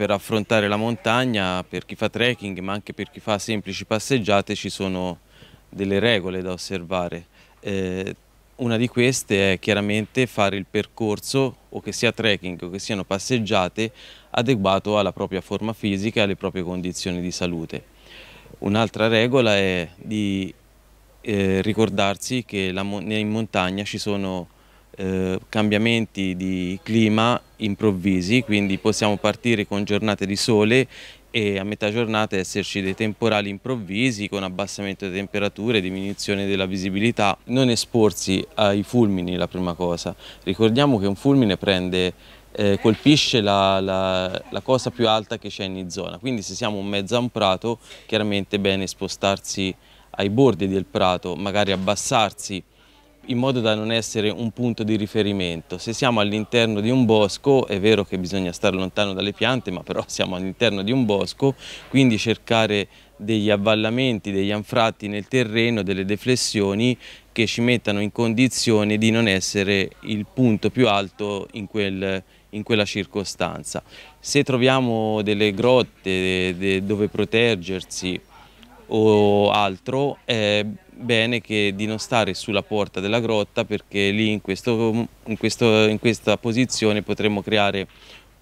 per affrontare la montagna, per chi fa trekking ma anche per chi fa semplici passeggiate ci sono delle regole da osservare. Eh, una di queste è chiaramente fare il percorso, o che sia trekking o che siano passeggiate, adeguato alla propria forma fisica e alle proprie condizioni di salute. Un'altra regola è di eh, ricordarsi che la, in montagna ci sono eh, cambiamenti di clima improvvisi, quindi possiamo partire con giornate di sole e a metà giornata esserci dei temporali improvvisi con abbassamento delle temperature, diminuzione della visibilità. Non esporsi ai fulmini la prima cosa. Ricordiamo che un fulmine prende, eh, colpisce la, la, la, cosa più alta che c'è in zona, quindi se siamo in mezzo a un prato chiaramente è bene spostarsi ai bordi del prato, magari abbassarsi in modo da non essere un punto di riferimento. Se siamo all'interno di un bosco, è vero che bisogna stare lontano dalle piante, ma però siamo all'interno di un bosco, quindi cercare degli avvallamenti, degli anfratti nel terreno, delle deflessioni che ci mettano in condizione di non essere il punto più alto in, quel, in quella circostanza. Se troviamo delle grotte de, de, dove proteggersi o altro, è bene che di non stare sulla porta della grotta perché lì in, questo, in, questo, in questa posizione potremmo creare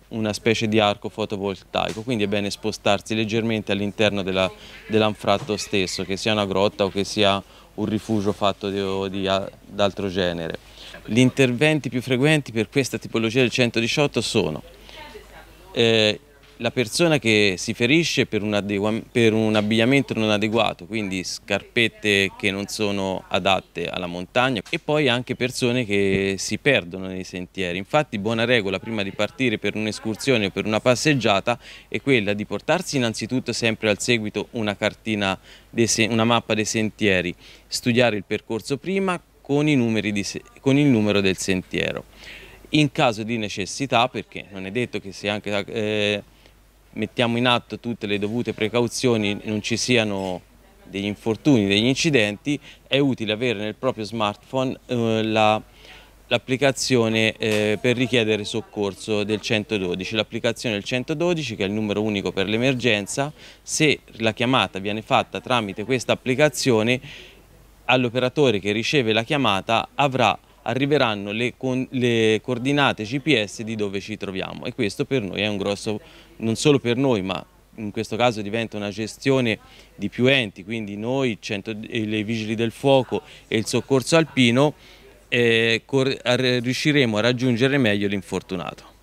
una specie di arco fotovoltaico, quindi è bene spostarsi leggermente all'interno dell'anfratto dell stesso, che sia una grotta o che sia un rifugio fatto d'altro genere. Gli interventi più frequenti per questa tipologia del 118 sono eh, la persona che si ferisce per un, per un, abbigliamento non adeguato, quindi scarpette che non sono adatte alla montagna e poi anche persone che si perdono nei sentieri. Infatti buona regola prima di partire per un'escursione o per una passeggiata è quella di portarsi innanzitutto sempre al seguito una cartina, una mappa dei sentieri, studiare il percorso prima con, di, con il numero del sentiero. In caso di necessità, perché non è detto che sia anche... Eh, mettiamo in atto tutte le dovute precauzioni, e non ci siano degli infortuni, degli incidenti, è utile avere nel proprio smartphone eh, la l'applicazione eh, per richiedere soccorso del 112, l'applicazione del 112 che è il numero unico per l'emergenza, se la chiamata viene fatta tramite questa applicazione all'operatore che riceve la chiamata avrà arriveranno le, con, le coordinate GPS di dove ci troviamo e questo per noi è un grosso, non solo per noi ma in questo caso diventa una gestione di più enti, quindi noi, cento, i eh, Vigili del Fuoco e il Soccorso Alpino eh, riusciremo a raggiungere meglio l'infortunato.